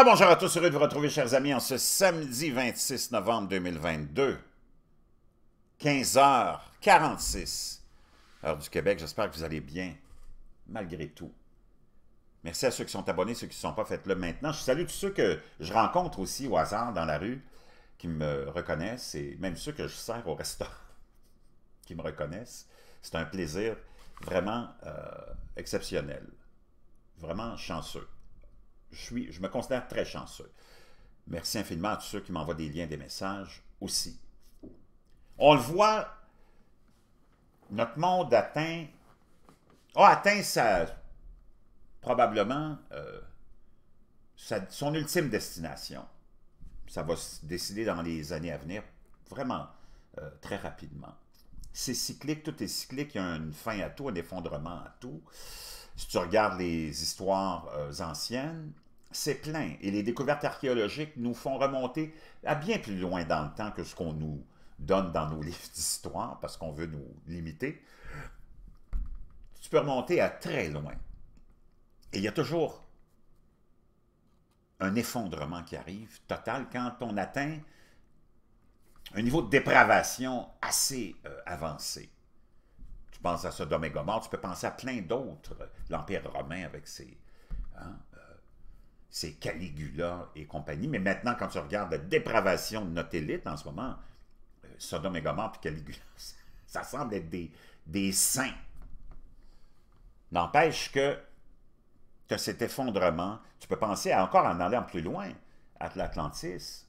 Ah, bonjour à tous, heureux de vous retrouver, chers amis, en ce samedi 26 novembre 2022, 15h46, heure du Québec. J'espère que vous allez bien, malgré tout. Merci à ceux qui sont abonnés, ceux qui ne sont pas, faites-le maintenant. Je salue tous ceux que je rencontre aussi au hasard dans la rue, qui me reconnaissent, et même ceux que je sers au restaurant, qui me reconnaissent. C'est un plaisir vraiment euh, exceptionnel, vraiment chanceux je, suis, je me considère très chanceux. Merci infiniment à tous ceux qui m'envoient des liens, des messages aussi. On le voit, notre monde atteint, a atteint sa, probablement euh, son ultime destination. Ça va se décider dans les années à venir, vraiment euh, très rapidement c'est cyclique, tout est cyclique, il y a une fin à tout, un effondrement à tout. Si tu regardes les histoires euh, anciennes, c'est plein. Et les découvertes archéologiques nous font remonter à bien plus loin dans le temps que ce qu'on nous donne dans nos livres d'histoire, parce qu'on veut nous limiter. Tu peux remonter à très loin. Et il y a toujours un effondrement qui arrive total quand on atteint un niveau de dépravation assez euh, avancé. Tu penses à Sodome et Gomorre, tu peux penser à plein d'autres. Euh, L'Empire romain avec hein, euh, ses, Caligula et compagnie. Mais maintenant, quand tu regardes la dépravation de notre élite en ce moment, Sodome et Gomorre puis Caligula, ça semble être des, des saints. N'empêche que cet effondrement. Tu peux penser à encore en allant plus loin, à l'Atlantis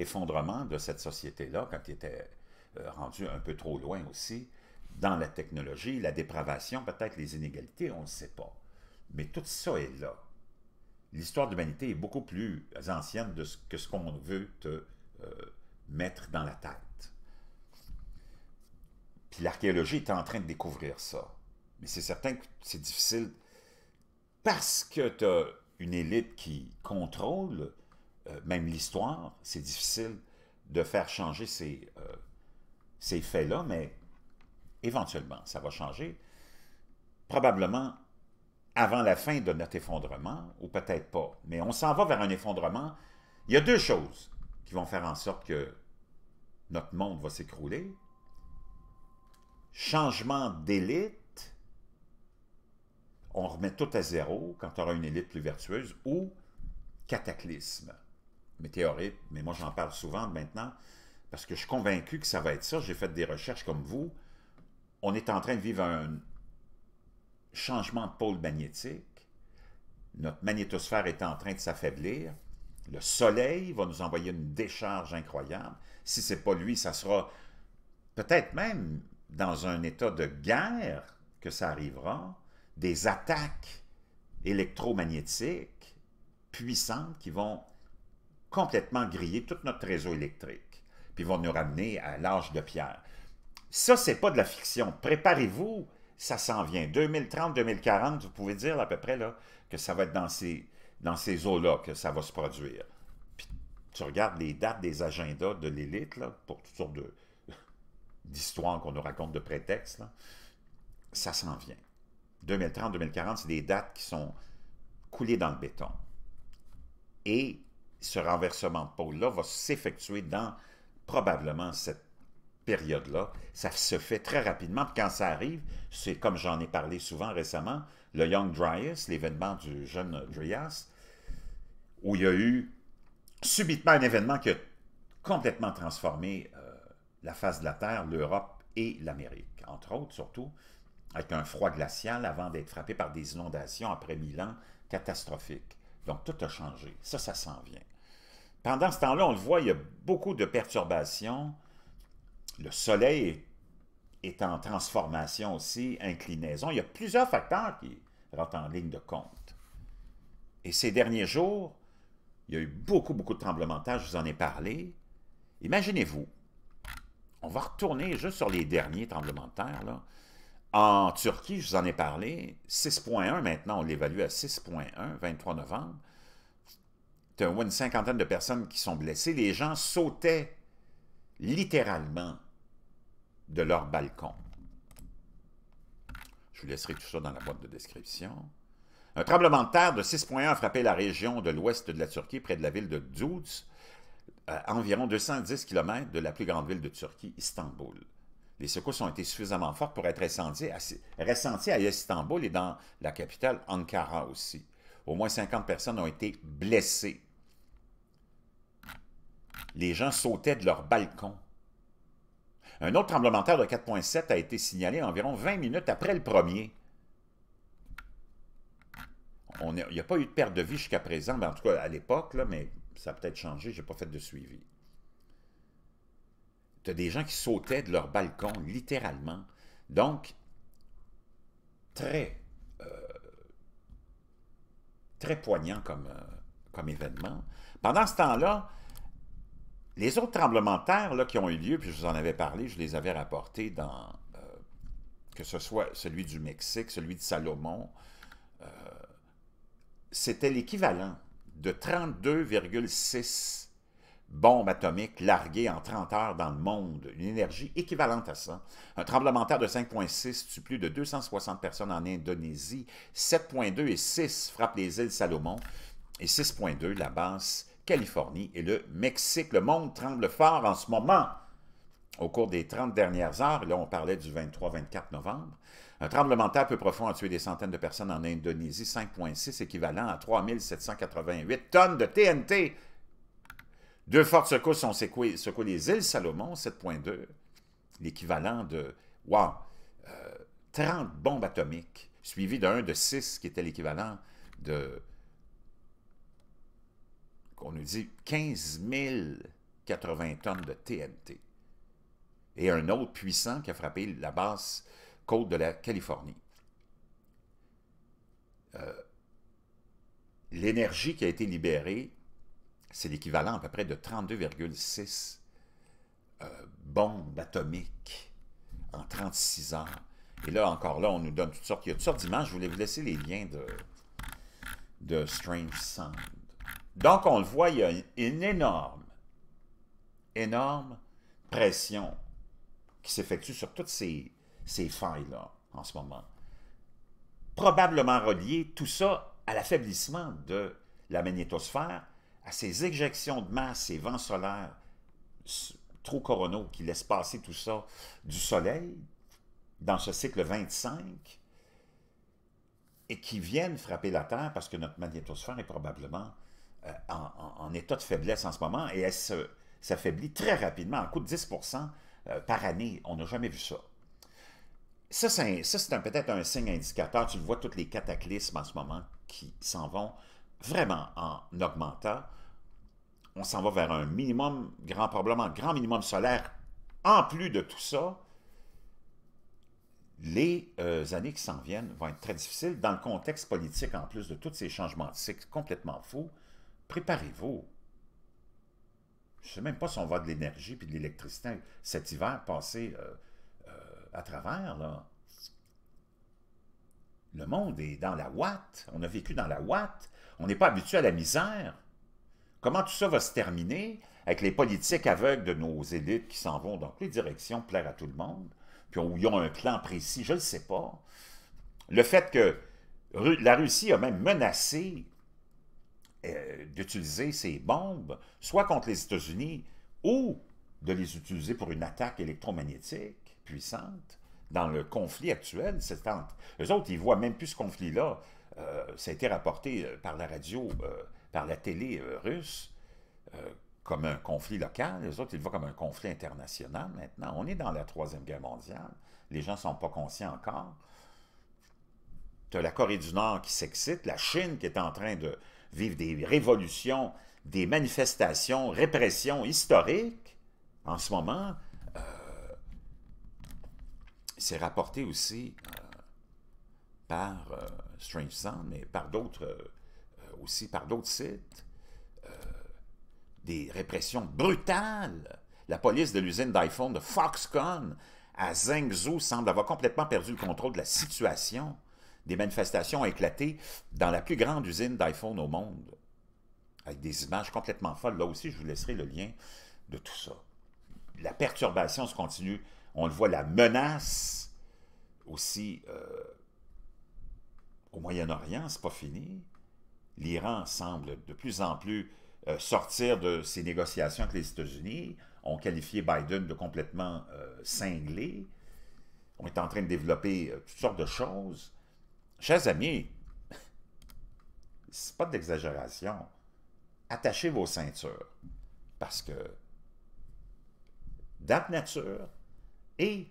effondrement de cette société-là, quand il était euh, rendu un peu trop loin aussi, dans la technologie, la dépravation, peut-être les inégalités, on ne sait pas. Mais tout ça est là. L'histoire de l'humanité est beaucoup plus ancienne de ce, que ce qu'on veut te euh, mettre dans la tête. Puis l'archéologie est en train de découvrir ça. Mais c'est certain que c'est difficile parce que tu as une élite qui contrôle euh, même l'histoire, c'est difficile de faire changer euh, ces faits-là, mais éventuellement, ça va changer. Probablement avant la fin de notre effondrement, ou peut-être pas, mais on s'en va vers un effondrement. Il y a deux choses qui vont faire en sorte que notre monde va s'écrouler. Changement d'élite, on remet tout à zéro quand on aura une élite plus vertueuse, ou cataclysme météorite, mais moi j'en parle souvent maintenant, parce que je suis convaincu que ça va être ça. J'ai fait des recherches comme vous. On est en train de vivre un changement de pôle magnétique. Notre magnétosphère est en train de s'affaiblir. Le soleil va nous envoyer une décharge incroyable. Si ce n'est pas lui, ça sera peut-être même dans un état de guerre que ça arrivera. Des attaques électromagnétiques puissantes qui vont complètement griller tout notre réseau électrique, puis vont nous ramener à l'âge de pierre. Ça, c'est pas de la fiction. Préparez-vous, ça s'en vient. 2030, 2040, vous pouvez dire à peu près là, que ça va être dans ces, eaux-là que ça va se produire. Puis tu regardes les dates des agendas de l'élite, pour toutes sortes d'histoires qu'on nous raconte de prétexte, ça s'en vient. 2030, 2040, c'est des dates qui sont coulées dans le béton. Et ce renversement de pôle-là va s'effectuer dans probablement cette période-là. Ça se fait très rapidement. quand ça arrive, c'est comme j'en ai parlé souvent récemment, le Young Dryas, l'événement du jeune Dryas, où il y a eu subitement un événement qui a complètement transformé euh, la face de la Terre, l'Europe et l'Amérique, entre autres surtout, avec un froid glacial avant d'être frappé par des inondations après mille ans catastrophiques. Donc tout a changé. Ça, ça s'en vient pendant ce temps-là, on le voit, il y a beaucoup de perturbations. Le soleil est en transformation aussi, inclinaison. Il y a plusieurs facteurs qui rentrent en ligne de compte. Et ces derniers jours, il y a eu beaucoup, beaucoup de tremblements de terre, je vous en ai parlé. Imaginez-vous, on va retourner juste sur les derniers tremblements de terre. En Turquie, je vous en ai parlé, 6.1 maintenant, on l'évalue à 6.1, 23 novembre une cinquantaine de personnes qui sont blessées. Les gens sautaient littéralement de leur balcon. Je vous laisserai tout ça dans la boîte de description. Un tremblement de terre de 6.1 a frappé la région de l'ouest de la Turquie, près de la ville de Dzouz, à environ 210 km de la plus grande ville de Turquie, Istanbul. Les secousses ont été suffisamment fortes pour être ressenties à Istanbul et dans la capitale Ankara aussi. Au moins 50 personnes ont été blessées les gens sautaient de leur balcon. Un autre tremblement de 4.7 a été signalé environ 20 minutes après le premier. On il n'y a pas eu de perte de vie jusqu'à présent, mais ben, en tout cas à l'époque, mais ça a peut-être changé, je n'ai pas fait de suivi. Tu as des gens qui sautaient de leur balcon, littéralement. Donc, très, euh, très poignant comme, euh, comme événement. Pendant ce temps-là, les autres tremblements de terre là, qui ont eu lieu, puis je vous en avais parlé, je les avais rapportés dans, euh, que ce soit celui du Mexique, celui de Salomon, euh, c'était l'équivalent de 32,6 bombes atomiques larguées en 30 heures dans le monde, une énergie équivalente à ça. Un tremblement de terre de 5,6 tue plus de 260 personnes en Indonésie, 7,2 et 6 frappent les îles Salomon, et 6,2 la basse, Californie et le Mexique. Le monde tremble fort en ce moment. Au cours des 30 dernières heures, là on parlait du 23-24 novembre, un tremblement de terre peu profond a tué des centaines de personnes en Indonésie, 5,6 équivalent à 3788 tonnes de TNT. Deux fortes secousses ont secoué, les îles Salomon, 7,2, l'équivalent de, 30 euh, bombes atomiques, suivies d'un de 6 qui était l'équivalent de on nous dit 15 080 tonnes de TNT. Et un autre puissant qui a frappé la basse côte de la Californie. Euh, l'énergie qui a été libérée, c'est l'équivalent à peu près de 32,6 euh, bombes atomiques en 36 heures. Et là, encore là, on nous donne toutes sortes. Il y a toutes sortes d'images. Je voulais vous laisser les liens de, de Strange Sound. Donc, on le voit, il y a une, énorme, énorme pression qui s'effectue sur toutes ces, ces failles-là en ce moment. Probablement relié tout ça à l'affaiblissement de la magnétosphère, à ces éjections de masse, ces vents solaires trop coronaux qui laissent passer tout ça du Soleil dans ce cycle 25 et qui viennent frapper la Terre parce que notre magnétosphère est probablement euh, en, état de faiblesse en ce moment et elle s'affaiblit très rapidement, en coût de 10 par année. On n'a jamais vu ça. Ça, c'est peut-être un signe indicateur. Tu le vois, tous les cataclysmes en ce moment qui s'en vont vraiment en augmentant. On s'en va vers un minimum, grand, probablement grand minimum solaire. En plus de tout ça, les euh, années qui s'en viennent vont être très difficiles dans le contexte politique, en plus de tous ces changements de cycle complètement fous préparez-vous. Je ne sais même pas si on va de l'énergie et de l'électricité cet hiver passer euh, euh, à travers. Le monde est dans la ouate. On a vécu dans la ouate. On n'est pas habitué à la misère. Comment tout ça va se terminer avec les politiques aveugles de nos élites qui s'en vont dans toutes les directions, plaire à tout le monde, puis où ils ont un plan précis, je ne le sais pas. Le fait que la Russie a même menacé euh, d'utiliser ces bombes, soit contre les États-Unis ou de les utiliser pour une attaque électromagnétique puissante dans le conflit actuel. les eux autres, ils ne voient même plus ce conflit-là. Euh, ça a été rapporté euh, par la radio, par la télé russe, comme un conflit local. Les autres, ils le voient comme un conflit international maintenant. On est dans la Troisième Guerre mondiale. Les gens ne sont pas conscients encore. Tu as la Corée du Nord qui s'excite, la Chine qui est en train de, vivent des révolutions, des manifestations, répressions historiques en ce moment. Euh, c'est rapporté aussi euh, par euh, Strange Sound, mais par d'autres aussi, par d'autres sites. des répressions brutales. La police de l'usine d'iPhone de Foxconn à Zhengzhou semble avoir complètement perdu le contrôle de la situation des manifestations ont éclaté dans la plus grande usine d'iPhone au monde, avec des images complètement folles. Là aussi, je vous laisserai le lien de tout ça. La perturbation se continue. On le voit, la menace aussi euh, au Moyen-Orient, c'est pas fini. L'Iran semble de plus en plus euh, sortir de ses négociations avec les États-Unis. On qualifié Biden de complètement euh, cinglé. On est en train de développer toutes sortes de choses. Chers amis, c'est pas d'exagération. Attachez vos ceintures. Parce que date Nature et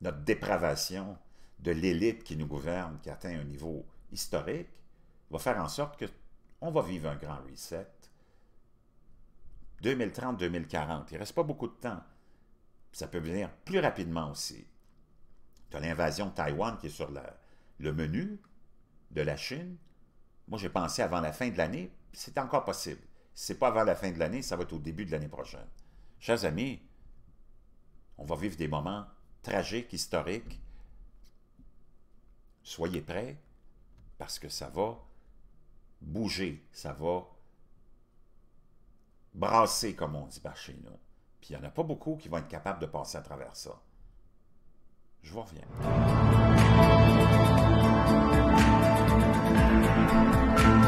notre dépravation de l'élite qui nous gouverne, qui atteint un niveau historique, va faire en sorte qu'on va vivre un grand reset. 2030-2040, il ne reste pas beaucoup de temps. Ça peut venir plus rapidement aussi. Tu as l'invasion de Taïwan qui est sur la, le menu de la Chine, moi j'ai pensé avant la fin de l'année, c'est encore possible. Si ce n'est pas avant la fin de l'année, ça va être au début de l'année prochaine. Chers amis, on va vivre des moments tragiques, historiques. Soyez prêts parce que ça va bouger, ça va brasser, comme on dit par chez nous. Puis il n'y en a pas beaucoup qui vont être capables de passer à travers ça. Je vous reviens. Thank you.